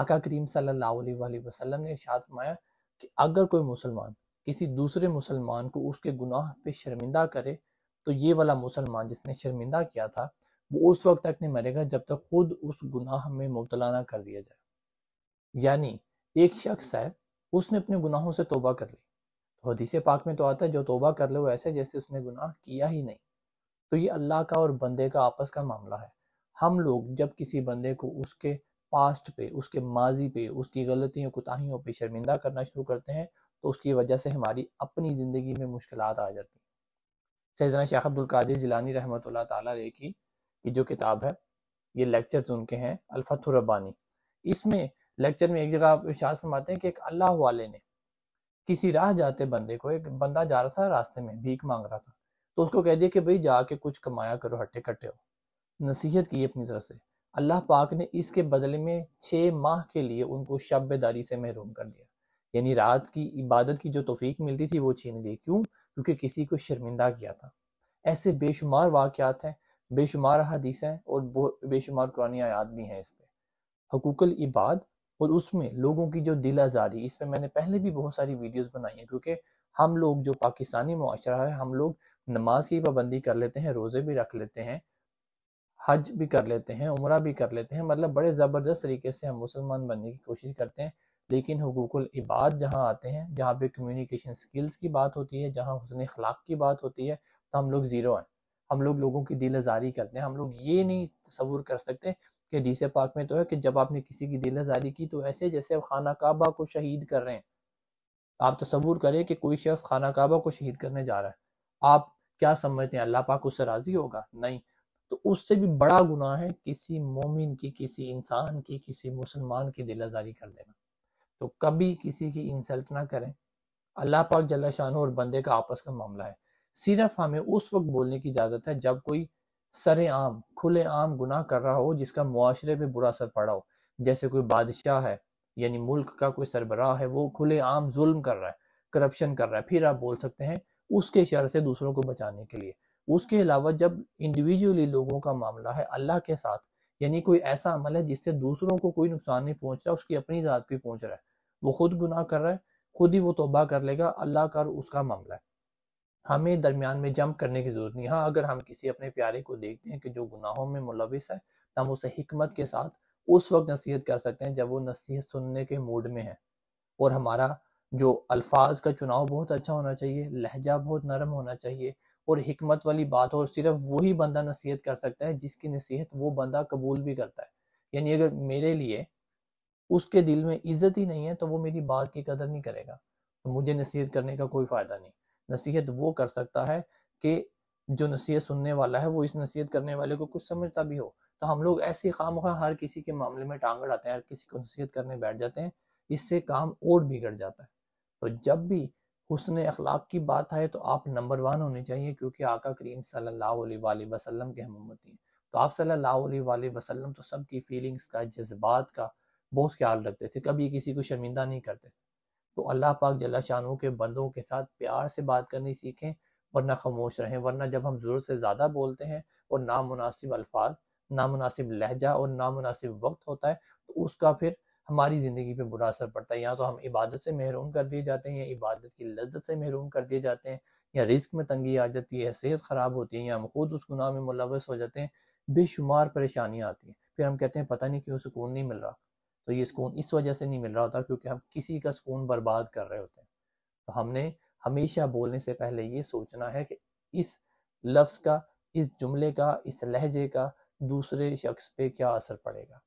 आका करीम सल्लल्लाहु वसल्लम ने इरशाद फरमाया कि अगर कोई मुसलमान किसी दूसरे मुसलमान को उसके गुनाह पे शर्मिंदा करे तो ये वाला मुसलमान जिसने शर्मिंदा किया था वो उस वक्त तक नहीं मरेगा जब तक खुद उस गुनाह में मुबतला ना कर दिया जाए यानी एक शख्स है उसने अपने गुनाहों से तोबा कर ली तो पाक में तो आता है जो तोबा कर ले वो ऐसे जैसे उसने गुनाह किया ही नहीं तो ये अल्लाह का और बंदे का आपस का मामला है हम लोग जब किसी बंदे को उसके पास्ट पे उसके माजी पे उसकी गलतियों कोताहियों पे शर्मिंदा करना शुरू करते हैं तो उसकी वजह से हमारी अपनी ज़िंदगी में मुश्किल आ जाती हैं सैदना शेख अब्दुल कादिर जिलानी रहमत ताली की जो किताब है ये लेक्चर्स उनके हैं अलफत इसमें लेक्चर में एक जगह आप इर्शाद फरमाते हैं कि एक अल्लाह वाले ने किसी राह जाते बंदे को एक बंदा जा रहा था रास्ते में भीख मांग रहा था तो उसको कह दिया कि भाई जाके कुछ कमाया करो हट्टे कट्टे हो नसीहत की अपनी तरफ से अल्लाह पाक ने इसके बदले में छः माह के लिए उनको शब बेदारी से महरूम कर दिया यानी रात की इबादत की जो तोफीक मिलती थी वो छीन गई क्यों क्योंकि किसी को शर्मिंदा किया था ऐसे बेशुमार वाक़ात हैं बेशुमार हदीस हैं और बेशुमार कुरानी आयात भी हैं इस पर हकूकल इबाद और उसमें लोगों की जो दिल आज़ादी इस पर मैंने पहले भी बहुत सारी वीडियोज़ बनाई हैं क्योंकि हम लोग जो पाकिस्तानी माशरा है हम लोग नमाज की पाबंदी कर लेते हैं रोज़े भी रख लेते हैं हज भी कर लेते हैं उम्र भी कर लेते हैं मतलब बड़े ज़बरदस्त तरीके से हम मुसलमान बनने की कोशिश करते हैं लेकिन हकूकुल इबाद जहाँ आते हैं जहाँ पे कम्युनिकेशन स्किल्स की बात होती है जहाँ हसन अखलाक की बात होती है तो हम लोग ज़ीरो हैं हम लोग लोगों की दिल आज़ारी करते हैं हम लोग ये नहीं तस्वूर कर सकते कि हदीस पाक में तो है कि जब आपने किसी की दिल आज़ारी की तो ऐसे जैसे खाना काबा को शहीद कर रहे हैं आप तस्वूर करें कि कोई शख्स खाना काबा को शहीद करने जा रहा है आप क्या समझते हैं अल्लाह पाक उससे राज़ी होगा नहीं तो उससे भी बड़ा गुनाह है किसी मोमिन की किसी इंसान की किसी मुसलमान की दिल आज़ारी कर देना तो कभी किसी की इंसल्ट ना करें अल्लाह पाक जल्ला शाह और बंदे का आपस का मामला है सिर्फ हमें उस वक्त बोलने की इजाज़त है जब कोई सरेआम खुलेआम गुनाह कर रहा हो जिसका मुआरे पर बुरा असर पड़ा हो जैसे कोई बादशाह है यानी मुल्क का कोई सरबराह है वो खुलेआम जुल्म कर रहा है करप्शन कर रहा है फिर आप बोल सकते हैं उसके शर से दूसरों को बचाने के लिए उसके अलावा जब इंडिविजुअली लोगों का मामला है अल्लाह के साथ यानी कोई ऐसा अमल है जिससे दूसरों को कोई नुकसान नहीं पहुंच रहा उसकी अपनी ज़ात भी पहुंच रहा है वो खुद गुनाह कर रहा है खुद ही वो तोबा कर लेगा अल्लाह का उसका मामला है हमें दरमियान में जंप करने की ज़रूरत नहीं हाँ अगर हम किसी अपने प्यारे को देखते हैं कि जो गुनाहों में मुलविस है तो हम उसे हमत के साथ उस वक्त नसीहत कर सकते हैं जब वो नसीहत सुनने के मूड में है और हमारा जो अल्फाज का चुनाव बहुत अच्छा होना चाहिए लहजा बहुत नरम होना चाहिए और हमत वाली बात हो और सिर्फ वही बंदा नसीहत कर सकता है जिसकी नसीहत वो बंदा कबूल भी करता है यानी अगर मेरे लिए उसके दिल में इज्जत ही नहीं है तो वो मेरी बात की कदर नहीं करेगा तो मुझे नसीहत करने का कोई फ़ायदा नहीं नसीहत वो कर सकता है कि जो नसीहत सुनने वाला है वो इस नसीहत करने वाले को कुछ समझता भी हो तो हम लोग ऐसे खाम खा हर किसी के मामले में टांग अड़ाते हैं हर किसी को नसीहत करने बैठ जाते हैं इससे काम और बिगड़ जाता है तो जब भी हुसन अखलाक की बात आए तो आप नंबर वन होने चाहिए क्योंकि आका करीम सल्लल्लाहु अलैहि वसल्लम के हम उम्मती हैं तो आप सल्लल्लाहु अलैहि वसल्लम तो सबकी फीलिंग्स का जज्बात का बहुत ख्याल रखते थे कभी किसी को शर्मिंदा नहीं करते थे तो अल्लाह पाक जल्ला शानों के बंदों के साथ प्यार से बात करनी सीखें वरना खामोश रहें वरना जब हम ज़रूरत से ज़्यादा बोलते हैं और नामनासिब अल्फाज नामनासिब लहजा और नामनासिब वक्त होता है तो उसका फिर हमारी ज़िंदगी पे बुरा असर पड़ता है या तो हम इबादत से महरूम कर दिए जाते हैं या इबादत की लज्जत से महरूम कर दिए जाते हैं या रिस्क में तंगी आ जाती है सेहत ख़राब होती है या हम खुद उस गुनाह में मुलवस हो जाते हैं बेशुमार परेशानियाँ आती हैं फिर हम कहते हैं पता नहीं क्यों सुकून नहीं मिल रहा तो ये सुकून इस वजह से नहीं मिल रहा होता क्योंकि हम किसी का सुकून बर्बाद कर रहे होते हैं तो हमने हमेशा बोलने से पहले ये सोचना है कि इस लफ्ज़ का इस जुमले का इस लहजे का दूसरे शख्स पे क्या असर पड़ेगा